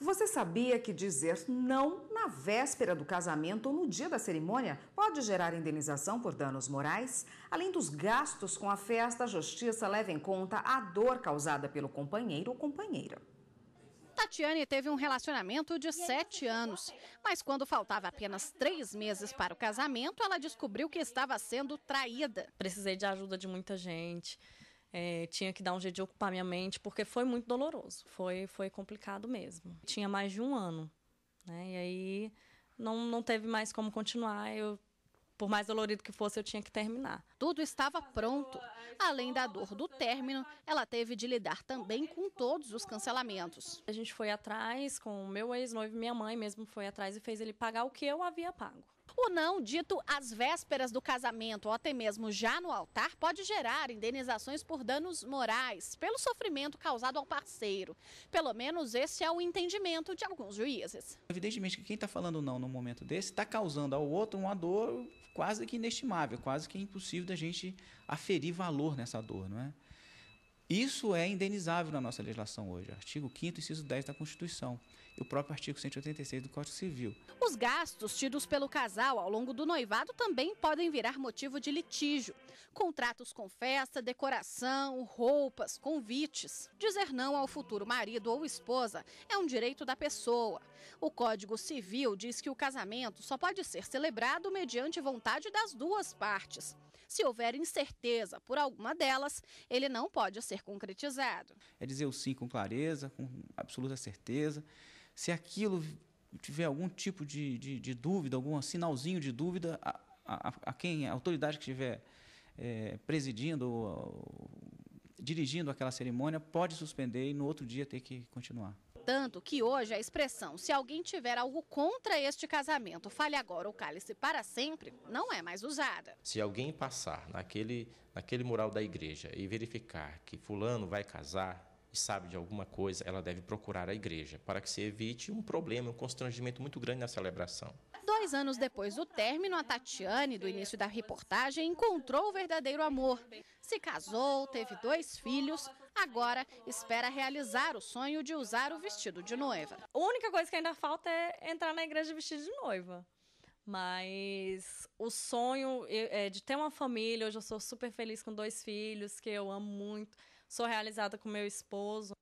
Você sabia que dizer não na véspera do casamento ou no dia da cerimônia pode gerar indenização por danos morais? Além dos gastos com a festa, a justiça leva em conta a dor causada pelo companheiro ou companheira. Tatiane teve um relacionamento de sete anos, mas quando faltava apenas três meses para o casamento, ela descobriu que estava sendo traída. Precisei de ajuda de muita gente é, tinha que dar um jeito de ocupar minha mente, porque foi muito doloroso, foi, foi complicado mesmo. Tinha mais de um ano, né? E aí não, não teve mais como continuar, eu por mais dolorido que fosse, eu tinha que terminar. Tudo estava pronto. Além da dor do término, ela teve de lidar também com todos os cancelamentos. A gente foi atrás com o meu ex-noivo, minha mãe mesmo foi atrás e fez ele pagar o que eu havia pago. O não dito às vésperas do casamento ou até mesmo já no altar pode gerar indenizações por danos morais, pelo sofrimento causado ao parceiro. Pelo menos esse é o entendimento de alguns juízes. Evidentemente que quem está falando não no momento desse está causando ao outro uma dor quase que inestimável, quase que impossível da gente aferir valor nessa dor, não é? Isso é indenizável na nossa legislação hoje, artigo 5 inciso 10 da Constituição e o próprio artigo 186 do Código Civil. Os gastos tidos pelo casal ao longo do noivado também podem virar motivo de litígio. Contratos com festa, decoração, roupas, convites. Dizer não ao futuro marido ou esposa é um direito da pessoa. O Código Civil diz que o casamento só pode ser celebrado mediante vontade das duas partes. Se houver incerteza por alguma delas, ele não pode ser ser concretizado. É dizer o sim com clareza, com absoluta certeza. Se aquilo tiver algum tipo de, de, de dúvida, algum sinalzinho de dúvida, a, a, a quem, a autoridade que estiver é, presidindo ou, ou dirigindo aquela cerimônia, pode suspender e no outro dia ter que continuar. Tanto que hoje a expressão, se alguém tiver algo contra este casamento, fale agora o cálice para sempre, não é mais usada. Se alguém passar naquele, naquele mural da igreja e verificar que fulano vai casar, e sabe de alguma coisa, ela deve procurar a igreja, para que se evite um problema, um constrangimento muito grande na celebração. Dois anos depois do término, a Tatiane, do início da reportagem, encontrou o verdadeiro amor. Se casou, teve dois filhos, agora espera realizar o sonho de usar o vestido de noiva. A única coisa que ainda falta é entrar na igreja vestido de noiva. Mas o sonho é de ter uma família, hoje eu sou super feliz com dois filhos, que eu amo muito, sou realizada com meu esposo.